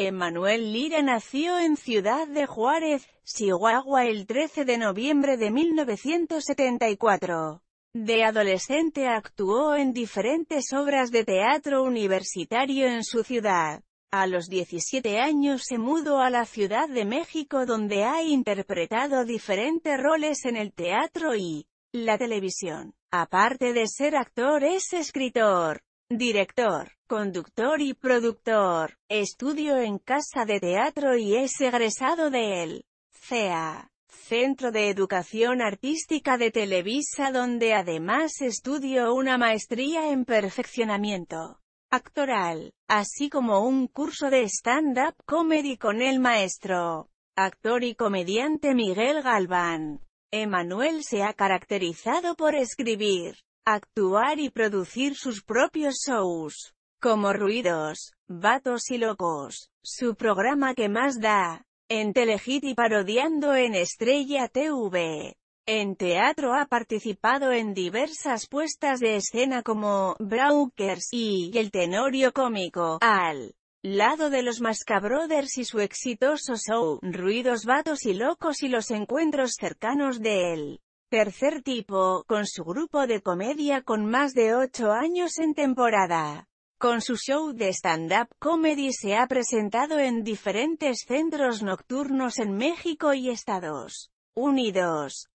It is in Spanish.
Emanuel Lira nació en Ciudad de Juárez, Chihuahua el 13 de noviembre de 1974. De adolescente actuó en diferentes obras de teatro universitario en su ciudad. A los 17 años se mudó a la Ciudad de México donde ha interpretado diferentes roles en el teatro y la televisión. Aparte de ser actor es escritor. Director, conductor y productor. Estudio en Casa de Teatro y es egresado de él. CEA. Centro de Educación Artística de Televisa donde además estudió una maestría en perfeccionamiento actoral, así como un curso de stand-up comedy con el maestro, actor y comediante Miguel Galván. Emanuel se ha caracterizado por escribir actuar y producir sus propios shows, como Ruidos, Vatos y Locos, su programa que más da, en Telehit y parodiando en Estrella TV. En teatro ha participado en diversas puestas de escena como Braukers y El Tenorio Cómico, al lado de los Mascabrothers y su exitoso show, Ruidos Vatos y Locos y los encuentros cercanos de él. Tercer tipo, con su grupo de comedia con más de ocho años en temporada. Con su show de stand-up comedy se ha presentado en diferentes centros nocturnos en México y Estados Unidos.